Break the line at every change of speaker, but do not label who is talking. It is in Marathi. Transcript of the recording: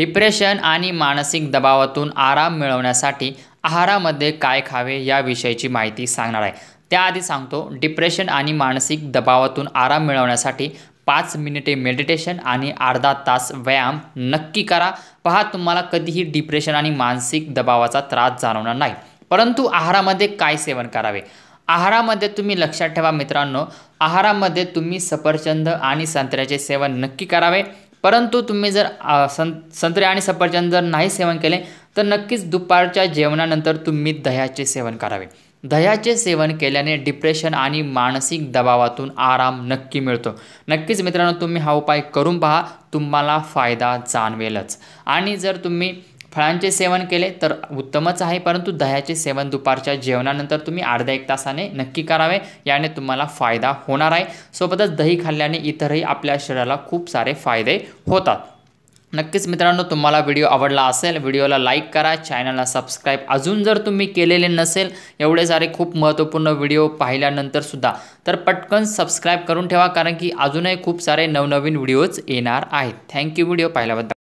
डिप्रेशन आणि मानसिक दबावातून आराम मिळवण्यासाठी आहारामध्ये काय खावे याविषयीची माहिती सांगणार आहे त्याआधी सांगतो डिप्रेशन आणि मानसिक दबावातून आराम मिळवण्यासाठी पाच मिनिटे मेडिटेशन आणि अर्धा तास व्यायाम नक्की करा पहा तुम्हाला कधीही डिप्रेशन आणि मानसिक दबावाचा त्रास जाणवणार नाही परंतु आहारामध्ये काय सेवन करावे आहारामध्ये तुम्ही लक्षात ठेवा मित्रांनो आहारामध्ये तुम्ही सफरचंद आणि संत्र्याचे सेवन नक्की करावे परंतु तुम्ही जर सं संत्रे आणि सफरचंद जर नाही सेवन केले तर नक्कीच दुपारच्या जेवणानंतर तुम्ही दह्याचे सेवन करावे दह्याचे सेवन केल्याने डिप्रेशन आणि मानसिक दबावातून आराम नक्की मिळतो नक्कीच मित्रांनो तुम्ही हा उपाय करून पहा तुम्हाला फायदा जाणवेलच आणि जर तुम्ही फळांचे सेवन केले तर उत्तमच आहे परंतु दह्याचे सेवन दुपारच्या जेवणानंतर तुम्ही अर्ध्या एक तासाने नक्की करावे याने तुम्हाला फायदा होणार आहे सोबतच दही खाल्ल्याने इतरही आपल्या शरीराला खूप सारे फायदे होतात नक्कीच मित्रांनो तुम्हाला व्हिडिओ आवडला असेल व्हिडिओला लाईक करा चॅनलला सबस्क्राईब अजून जर तुम्ही केलेले नसेल एवढे सारे खूप महत्त्वपूर्ण व्हिडिओ पाहिल्यानंतरसुद्धा तर पटकन सबस्क्राईब करून ठेवा कारण की अजूनही खूप सारे नवनवीन व्हिडिओज येणार आहेत थँक्यू व्हिडिओ पाहिल्याबद्दल